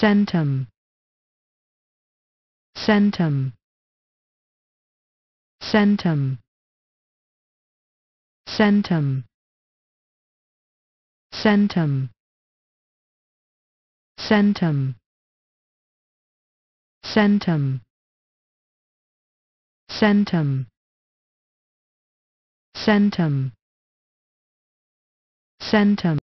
centum centum centum centum centum centum centum centum centum centum